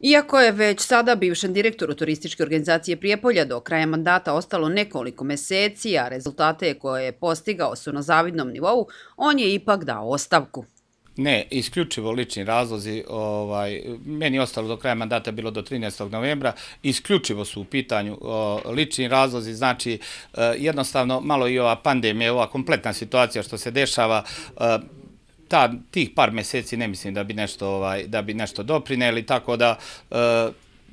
Iako je već sada bivšem direktoru turističke organizacije Prijepolja do kraja mandata ostalo nekoliko meseci, a rezultate koje je postigao su na zavidnom nivou, on je ipak dao ostavku. Ne, isključivo lični razlozi, ovaj, meni je ostalo do kraja mandata bilo do 13. novembra, isključivo su u pitanju lični razlozi, znači e, jednostavno malo i ova pandemija, ova kompletna situacija što se dešava, e, ta, tih par mjeseci ne mislim da bi nešto, ovaj, da bi nešto doprineli, tako da e,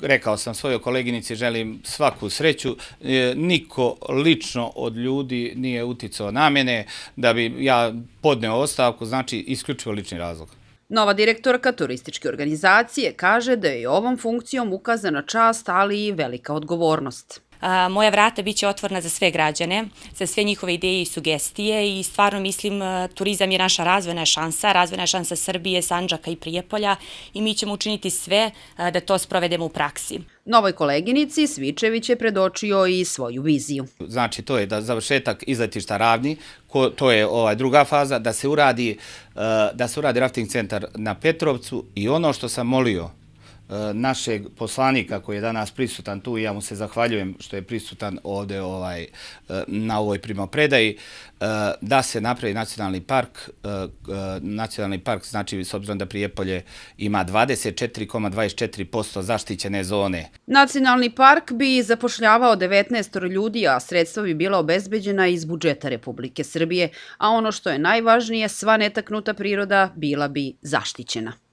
rekao sam svojoj koleginici, želim svaku sreću, e, niko lično od ljudi nije uticao na mene da bi ja podneo ostavku, znači isključivo lični razlog. Nova direktorka turističke organizacije kaže da je ovom funkcijom ukazana čast, ali i velika odgovornost. Moja vrata biće otvorna za sve građane, za sve njihove ideje i sugestije i stvarno mislim turizam je naša razvojna šansa, razvojna šansa Srbije, Sanđaka i Prijepolja i mi ćemo učiniti sve da to sprovedemo u praksi. Novoj koleginici Svičević je predočio i svoju viziju. Znači to je da završetak izletišta ravni, to je druga faza, da se uradi rafting centar na Petrovcu i ono što sam molio, E, našeg poslanika koji je danas prisutan tu i ja mu se zahvaljujem što je prisutan ovde ovaj, e, na ovoj primopredaji, e, da se napravi nacionalni park. Nacionalni park znači s obzirom da Prijepolje ima 24,24% zaštićene zone. Nacionalni park bi zapošljavao 19 ljudi, a sredstva bi bila obezbeđena iz budžeta Republike Srbije, a ono što je najvažnije, sva netaknuta priroda bila bi zaštićena.